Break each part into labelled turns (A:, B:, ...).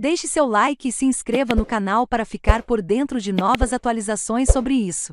A: Deixe seu like e se inscreva no canal para ficar por dentro de novas atualizações sobre isso.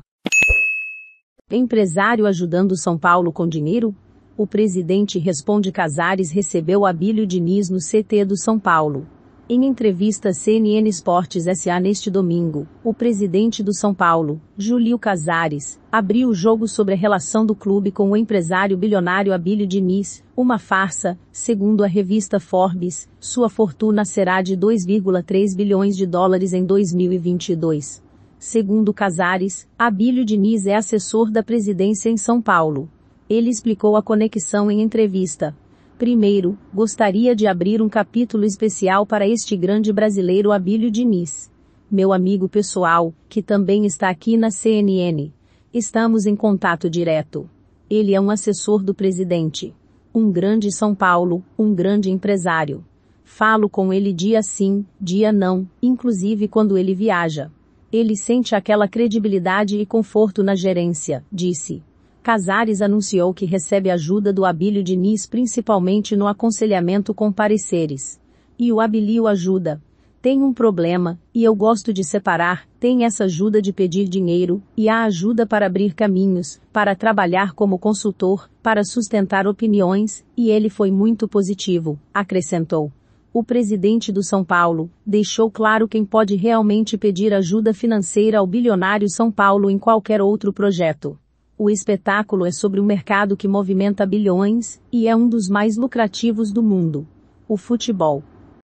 A: Empresário ajudando São Paulo com dinheiro? O presidente responde Casares recebeu Abílio Diniz no CT do São Paulo. Em entrevista à CNN Esportes SA neste domingo, o presidente do São Paulo, Julio Casares, abriu o jogo sobre a relação do clube com o empresário bilionário Abílio Diniz, uma farsa, segundo a revista Forbes, sua fortuna será de 2,3 bilhões de dólares em 2022. Segundo Casares, Abílio Diniz é assessor da presidência em São Paulo. Ele explicou a conexão em entrevista. Primeiro, gostaria de abrir um capítulo especial para este grande brasileiro Abílio Diniz. Meu amigo pessoal, que também está aqui na CNN. Estamos em contato direto. Ele é um assessor do presidente. Um grande São Paulo, um grande empresário. Falo com ele dia sim, dia não, inclusive quando ele viaja. Ele sente aquela credibilidade e conforto na gerência, disse. Casares anunciou que recebe ajuda do Abílio Diniz principalmente no aconselhamento com pareceres. E o Abílio ajuda. Tem um problema, e eu gosto de separar, tem essa ajuda de pedir dinheiro, e a ajuda para abrir caminhos, para trabalhar como consultor, para sustentar opiniões, e ele foi muito positivo, acrescentou o presidente do São Paulo, deixou claro quem pode realmente pedir ajuda financeira ao bilionário São Paulo em qualquer outro projeto. O espetáculo é sobre um mercado que movimenta bilhões e é um dos mais lucrativos do mundo. O futebol.